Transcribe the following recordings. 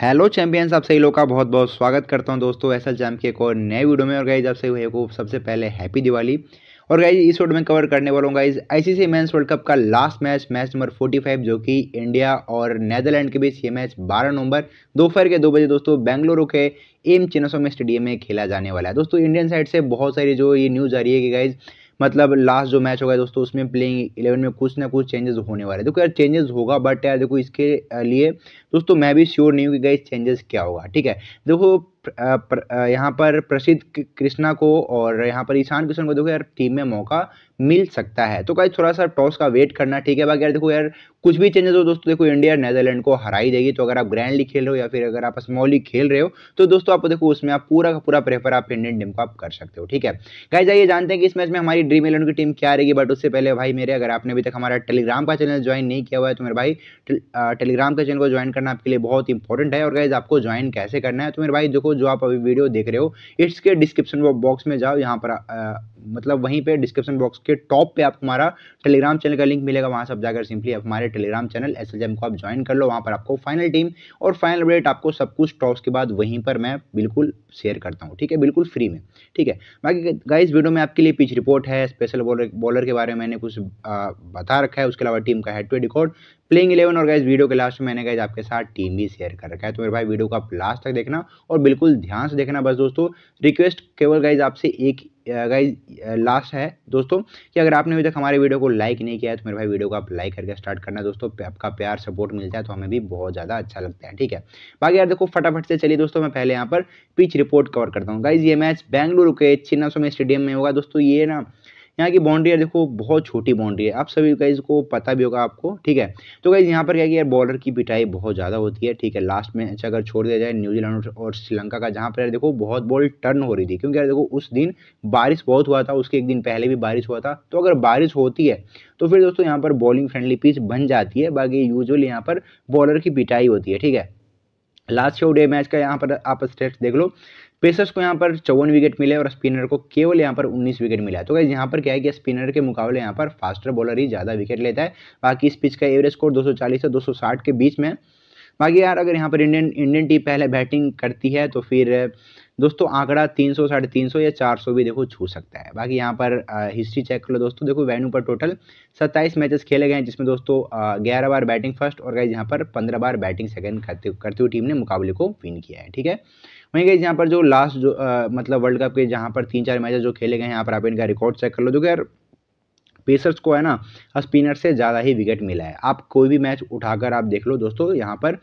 hello champions आप सही लोग का बहुत बहुत स्वागत करता हूं दोस्तों एस एल जैम के एक और नए वीडियो में और गाइज आप सही को सबसे पहले हैप्पी दिवाली और गाइज इस वीडियो में कवर करने वाला guys ICC men's world cup का लास्ट मैच मैच नंबर 45 जो कि इंडिया और नेदरलैंड के बीच ये मैच 12 नवंबर दोपहर के दो बजे दोस्तों बेंगलुरु के एम चिनसोमी स्टेडियम में खेला जाने वाला है दोस्तों इंडियन साइड से बहुत सारी जो ये न्यूज़ आ रही है कि गाइज़ मतलब लास्ट जो मैच होगा दोस्तों उसमें प्लेइंग इलेवन में कुछ ना कुछ चेंजेस होने वाले देखो यार चेंजेस होगा बट यार देखो इसके लिए दोस्तों मैं भी श्योर नहीं हूँ कि गई चेंजेस क्या होगा ठीक है देखो यहाँ पर प्रसिद्ध कृष्णा को और यहाँ पर ईशान किशन को देखो यार टीम में मौका मिल सकता है तो गाइज थोड़ा सा टॉस का वेट करना ठीक है बाकी यार देखो यार कुछ भी चेंजेस हो दोस्तों देखो इंडिया नेदरलैंड को हराई देगी तो अगर आप ग्रैंड लीग खेल रहे हो या फिर अगर आप स्मॉल लीग खेल रहे हो तो दोस्तों आप देखो उसमें आप पूरा का पूरा प्रेफर आप इंडियन टीम को आप कर सकते हो ठीक है गाइज आइए जानते हैं कि इस मैच में हमारी ड्रीम इलेवन की टीम क्या रहेगी बट उससे पहले भाई मेरे अगर आपने अभी तक हमारा टेलीग्राम का चैनल ज्वाइन नहीं किया हुआ है तो मेरे भाई टेलीग्राम का चैनल को ज्वाइन करना आपके लिए बहुत इंपॉर्टेंट है और गाइज आपको ज्वाइन कैसे करना है तो मेरे भाई देखो जो आप अभी वीडियो देख रहे हो इसके डिस्क्रिप्शन बॉक्स में जाओ यहाँ पर आ, मतलब वहीं पे डिस्क्रिप्शन बॉक्स के टॉप पे आपको हमारा टेलीग्राम चैनल का लिंक मिलेगा वहाँ से आप जाकर सिंपली आप हमारे टेलीग्राम चैनल एस को आप ज्वाइन कर लो वहाँ पर आपको फाइनल टीम और फाइनल अपडेट आपको सब कुछ टॉस के बाद वहीं पर मैं बिल्कुल शेयर करता हूँ ठीक है बिल्कुल फ्री में ठीक है बाकी गाइज वीडियो में आपके लिए पिच रिपोर्ट है स्पेशल बॉलर के बारे में मैंने कुछ बता रखा है उसके अलावा टीम का head to record playing eleven और गाइज वीडियो के लास्ट में मैंने गाइज आपके साथ टीम भी शेयर कर रखा है तो मेरे भाई वीडियो को आप लास्ट तक देखना और बिल्कुल ध्यान से देखना बस दोस्तों रिक्वेस्ट केवल गाइज आपसे एक गाइज लास्ट है दोस्तों कि अगर आपने अभी तक हमारे वीडियो को लाइक नहीं किया है तो मेरे भाई वीडियो को आप लाइक करके स्टार्ट करना दोस्तों आपका प्यार सपोर्ट मिलता है तो हमें भी बहुत ज़्यादा अच्छा लगता है ठीक है बाकी यार देखो फटाफट से चलिए दोस्तों मैं पहले यहाँ पर पिच रिपोर्ट कवर करता हूँ गाइज ये मैच बेंगलुरु के छिन्ना स्टेडियम में होगा दोस्तों ये ना यहाँ की बाउंड्री यार देखो बहुत छोटी बाउंड्री है आप सभी गाइज को पता भी होगा आपको ठीक है तो गाइज यहाँ पर क्या कि यार बॉर्डर की पिटाई बहुत ज़्यादा होती है ठीक है लास्ट में अच्छा अगर छोड़ दिया जाए न्यूजीलैंड और श्रीलंका का जहाँ पर यार देखो बहुत बॉल टर्न हो रही थी क्योंकि यार देखो उस दिन बारिश बहुत हुआ था उसके एक दिन पहले भी बारिश हुआ था तो अगर बारिश होती है तो फिर दोस्तों यहाँ पर बॉलिंग फ्रेंडली पिच बन जाती है बाकी यूजुअली यहाँ पर बॉलर की पिटाई होती है ठीक है लास्ट शो डे मैच का यहाँ पर आप स्टेट्स देख लो पेसर्स को यहाँ पर चौवन विकेट मिले और स्पिनर को केवल यहाँ पर 19 विकेट मिला है तो गाइज यहाँ पर क्या है कि स्पिनर के मुकाबले यहाँ पर फास्टर बॉलर ही ज़्यादा विकेट लेता है बाकी इस पिच का एवरेज स्कोर 240 से 260 के बीच में बाकी यार अगर यहाँ पर इंडियन इंडियन टीम पहले बैटिंग करती है तो फिर दोस्तों आंकड़ा तीन सौ साढ़े तीन सौ या चार सौ भी देखो छू सकता है बाकी यहाँ पर हिस्ट्री चेक कर लो दोस्तों देखो वेन्यू पर टोटल सत्ताईस मैचेस खेले गए हैं जिसमें दोस्तों ग्यारह बार बैटिंग फर्स्ट और गए यहाँ पर पंद्रह बार बैटिंग सेकंड करते करते हुए टीम ने मुकाबले को विन किया है ठीक है वहीं गई यहाँ पर जो लास्ट जो आ, मतलब वर्ल्ड कप के जहाँ पर तीन चार मैचेस जो खेले गए हैं यहाँ पर आप इनका रिकॉर्ड चेक कर लो जो कि यार पेसर्स को है ना स्पिनर से ज़्यादा ही विकेट मिला है आप कोई भी मैच उठाकर आप देख लो दोस्तों यहाँ पर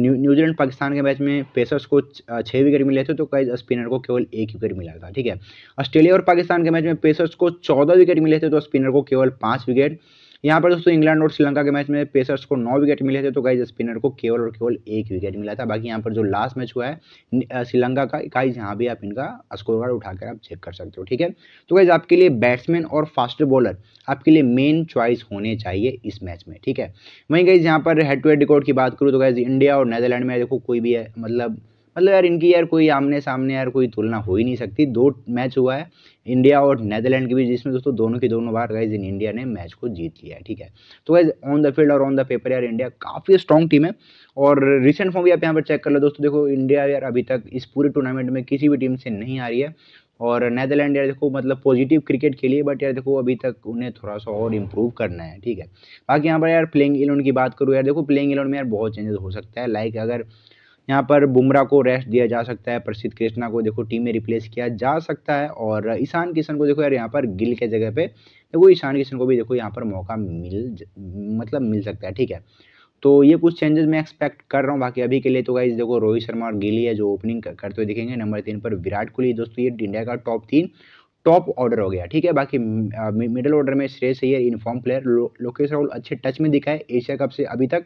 न्यू न्यूजीलैंड पाकिस्तान के मैच में पेसर्स को छः विकेट मिले थे तो कई स्पिनर को केवल एक विकेट मिला था ठीक है ऑस्ट्रेलिया और पाकिस्तान के मैच में पेसर्स को चौदह विकेट मिले थे तो स्पिनर को केवल पाँच विकेट यहाँ पर दोस्तों इंग्लैंड और श्रीलंका के मैच में पेसर्स को नौ विकेट मिले थे तो गाइज स्पिनर को केवल और केवल एक विकेट मिला था बाकी यहाँ पर जो लास्ट मैच हुआ है श्रीलंका का गाइज यहाँ भी आप इनका स्कोर कार्ड उठाकर आप चेक कर सकते हो ठीक है तो गाइज आपके लिए बैट्समैन और फास्ट बॉलर आपके लिए मेन चॉइस होने चाहिए इस मैच में ठीक है वहीं गाइज यहाँ पर हेड टू हेड रिकॉर्ड की बात करूँ तो गाइज इंडिया और नैदरलैंड में देखो कोई भी है मतलब मतलब यार इनकी यार कोई आमने सामने यार कोई तुलना हो ही नहीं सकती दो मैच हुआ है इंडिया और नेदरलैंड के बीच जिसमें दोस्तों दोनों की दोनों बार गाइज इन इंडिया ने मैच को जीत लिया है ठीक है तो गाइज ऑन द फील्ड और ऑन द पेपर यार इंडिया काफ़ी स्ट्रॉन्ग टीम है और रिसेंट फॉर्म भी आप यहाँ पर चेक कर लो दोस्तों देखो इंडिया यार अभी तक इस पूरे टूर्नामेंट में किसी भी टीम से नहीं आ रही है और नैदरलैंड यार देखो मतलब पॉजिटिव क्रिकेट खेली है बट यार देखो अभी तक उन्हें थोड़ा सा और इम्प्रूव करना है ठीक है बाकी यहाँ पर यार प्लेइंग इलेवन की बात करूँ यार देखो प्लेइंग इलेवन में यार बहुत चेंजेस हो सकता है लाइक अगर यहाँ पर बुमराह को रेस्ट दिया जा सकता है प्रसिद्ध कृष्णा को देखो टीम में रिप्लेस किया जा सकता है और ईशान किशन को देखो यार यहाँ पर गिल के जगह पे देखो ईशान किशन को भी देखो यहाँ पर मौका मिल मतलब मिल सकता है ठीक है तो ये कुछ चेंजेस मैं एक्सपेक्ट कर रहा हूँ बाकी अभी के लिए तो गाइज देखो रोहित शर्मा और गिली है जो ओपनिंग करते हुए दिखेंगे नंबर तीन पर विराट कोहली दोस्तों ये इंडिया का टॉप तीन टॉप ऑर्डर हो गया ठीक है बाकी मिडिल ऑर्डर में श्रेय सैयर इनफॉर्म प्लेयर लो, लोकेश राहुल अच्छे टच में दिखा है एशिया कप से अभी तक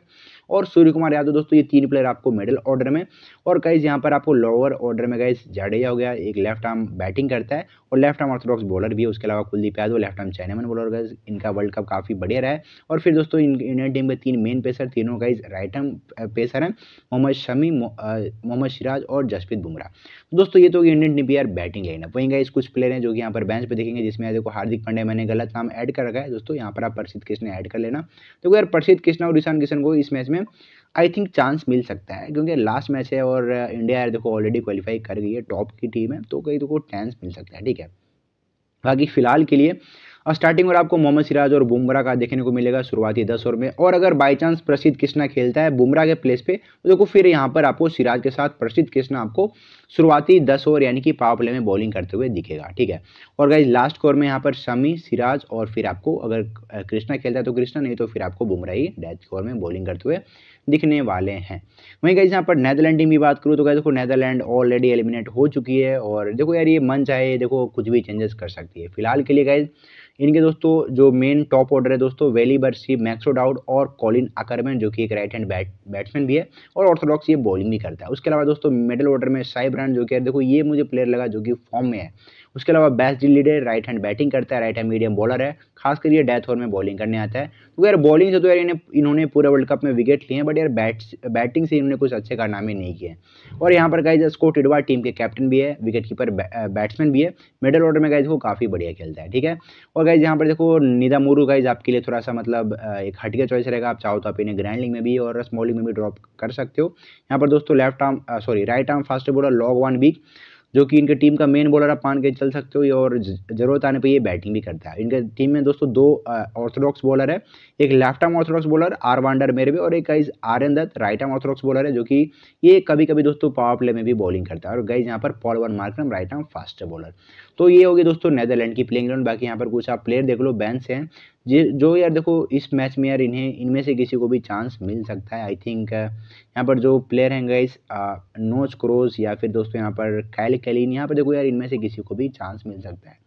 और सूर्य कुमार यादव दोस्तों ये तीन प्लेयर आपको मिडिल ऑर्डर में और गाइज यहाँ पर आपको लोअर ऑर्डर में गाइज जाडेजा हो गया एक लेफ्ट आर्म बैटिंग करता है और लेफ्ट आर्म ऑर्थोडॉक्स बॉलर भी है उसके अलावा Kuldeep Yadav left arm chinaman bowler guys इनका वर्ल्ड कप काफ़ी बढ़िया रहा है और फिर दोस्तों इंडियन टीम के तीन मेन पेसर तीनों गाइज राइट आर्म पेसर हैं मोहम्मद शमी मोहम्मद सिराज और जसप्रीत बुमराह तो दोस्तों ये तो इंडियन टीम यार बैटिंग है वहीं गाइज कुछ प्लेयर हैं जो कि यहाँ पर बेंच पर देखेंगे जिसमें देखो हार्दिक पांडे मैंने गलत नाम ऐड कर रखा है दोस्तों यहाँ पर आप प्रसिद्ध कृष्ण ऐड कर लेना तो यार प्रसिद्ध कृष्ण और ईशान किशन को इस मैच में आई थिंक चांस मिल सकता है क्योंकि लास्ट मैच है और इंडिया uh, यार देखो ऑलरेडी क्वालिफाई कर गई है टॉप की टीम है तो कहीं देखो तो चांस मिल सकता है ठीक है बाकी फ़िलहाल के लिए और स्टार्टिंग में आपको मोहम्मद सिराज और बुमराह का देखने को मिलेगा शुरुआती दस ओवर में और अगर बाई चांस प्रसिद्ध कृष्णा खेलता है बुमराह के प्लेस पे तो देखो फिर यहाँ पर आपको सिराज के साथ प्रसिद्ध कृष्णा आपको शुरुआती दस ओवर यानी कि पावर प्ले में बॉलिंग करते हुए दिखेगा ठीक है और गाइज लास्ट ओवर में यहाँ पर शमी सिराज और फिर आपको अगर कृष्णा खेलता है तो कृष्णा नहीं तो फिर आपको बुमराह ही डेथ ओवर में बॉलिंग करते हुए दिखने वाले हैं वहीं गाइज यहाँ पर नैदरलैंड टीम की बात करूँ तो गाइज देखो नैदरलैंड ऑलरेडी एलिमिनेट हो चुकी है और देखो यार ये मन चाहे देखो कुछ भी चेंजेस कर सकती है फिलहाल के लिए गाइज इनके दोस्तों जो मेन टॉप ऑर्डर है दोस्तों वेली बर्सी डाउड और कॉलिन अकरमैन जो कि एक राइट हैंड बैट बैट्समैन भी है और ऑर्थोडॉक्स ये बॉलिंग भी करता है उसके अलावा दोस्तों मिडल ऑर्डर में साई ब्रांड जो कि देखो ये मुझे प्लेयर लगा जो कि फॉर्म में है उसके अलावा Bas de Leede right hand batting करता है राइट हैंड मीडियम बॉलर है खास ये डेथ ओवर में बॉलिंग करने आता है तो यार बॉलिंग से तो यार इन्होंने पूरे वर्ल्ड कप में विकेट लिए हैं बट यार बैट बैटिंग से इन्होंने कुछ अच्छे कारनामे नहीं किए और यहाँ पर गाइज स्कोट टिडवा टीम के कैप्टन भी है विकेट कीपर बैट्समैन भी है मिडल ऑर्डर में गाइज वो काफ़ी बढ़िया खेलता है ठीक है और गाइज यहाँ पर देखो निदा मोरू गाइज आपके लिए थोड़ा सा मतलब एक हटके चॉइस रहेगा आप चाहो तो आप इन्हें ग्रैंडिंग में भी और स्मॉलिंग में भी ड्रॉप कर सकते हो यहाँ पर दोस्तों left arm sorry right arm fast bowler Logan van Beek जो कि इनके टीम का मेन बॉलर आप मान के चल सकते हो और ज़रूरत आने पर ये बैटिंग भी करता है इनके टीम में दोस्तों दो ऑर्थोडॉक्स बॉलर है एक left arm orthodox bowler R van der भी और एक guys R N Dutt right arm orthodox bowler है जो कि ये कभी कभी दोस्तों पावर प्ले में भी बॉलिंग करता है और गाइज यहाँ पर Paul van Meekeren right arm fast bowler तो ये होगी दोस्तों नेदरलैंड की प्लेइंग ग्राउंड बाकी यहाँ पर कुछ आप प्लेयर देख लो बैंस हैं जो यार देखो इस मैच में यार इन्हें इनमें से किसी को भी चांस मिल सकता है आई थिंक यहाँ पर जो प्लेयर हैं गाइस नोच क्रोज या फिर दोस्तों यहाँ पर कैल कैलिन यहाँ पर देखो यार इनमें से किसी को भी चांस मिल सकता है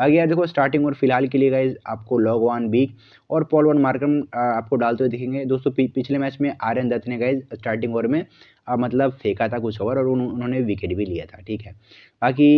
आगे यार देखो स्टार्टिंग और फिलहाल के लिए गाइज आपको लॉग वन बीक और पॉल वन मार्कम आपको डालते हुए दिखेंगे दोस्तों पिछले मैच में आर्यन दत्त ने गाइज स्टार्टिंग ओवर में मतलब फेंका था कुछ ओवर और उन, उन्होंने विकेट भी लिया था ठीक है बाकी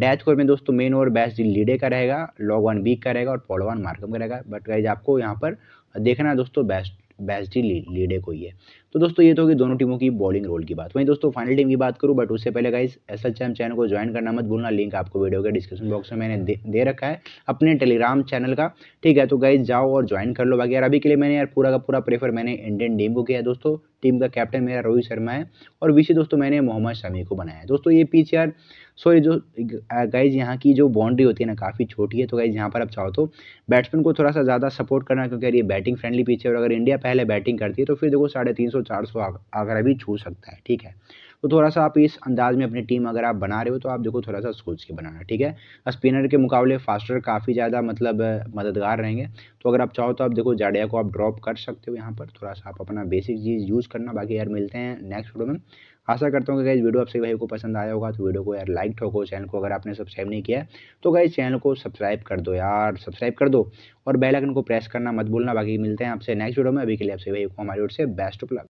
डैथ कोर में दोस्तों मेन ओवर बेस्ट लीडे का रहेगा लॉग वन बीक का रहेगा और पॉल वन मार्कम का रहेगा बट गाइज आपको यहाँ पर देखना दोस्तों बेस्ट बेस्टी लीडे को ही है तो दोस्तों ये तो होगी दोनों टीमों की बॉलिंग रोल की बात वहीं दोस्तों फाइनल टीम की बात करूँ बट उससे पहले guys S H M channel को ज्वाइन करना मत भूलना लिंक आपको वीडियो के डिस्क्रिप्शन बॉक्स में मैंने दे, रखा है अपने टेलीग्राम चैनल का ठीक है तो गाइज जाओ और ज्वाइन कर लो बाकी यार अभी के लिए मैंने यार पूरा का पूरा प्रेफर मैंने इंडियन टीम को किया दोस्तों टीम का कैप्टन मेरा रोहित शर्मा है और विषय दोस्तों मैंने मोहम्मद शमी को बनाया है दोस्तों ये पिच यार सॉरी जो गाइज यहाँ की जो बाउंड्री होती है ना काफ़ी छोटी है तो गाइज यहाँ पर आप चाहो तो बैट्समैन को थोड़ा सा ज़्यादा सपोर्ट करना क्योंकि ये बैटिंग फ्रेंडली पिच है और अगर इंडिया पहले बैटिंग करती है तो फिर देखो साढ़े तीन सौ चार सौ आगरा भी छू सकता है ठीक है तो थोड़ा सा आप इस अंदाज में अपनी टीम अगर आप बना रहे हो तो आप देखो थोड़ा सा सोच के बनाना ठीक है स्पिनर के मुकाबले फास्टर काफ़ी ज़्यादा मतलब मददगार रहेंगे तो अगर आप चाहो तो आप देखो जाडिया को आप ड्रॉप कर सकते हो यहाँ पर थोड़ा सा आप अपना बेसिक चीज़ यूज़ करना बाकी यार मिलते हैं नेक्स्ट वीडियो में आशा करता हूँ कि इस वीडियो आप सभी भाई को पसंद आया होगा तो वीडियो को यार लाइक ठोको तो चैनल को अगर आपने सब्सक्राइब नहीं किया तो गाइज चैनल को सब्सक्राइब कर दो यार सब्सक्राइब कर दो और बेल आइकन को प्रेस करना मत भूलना बाकी मिलते हैं आपसे नेक्स्ट वीडियो में अभी के लिए आपसे भाई को हमारी ओर से बेस्ट ऑफ लक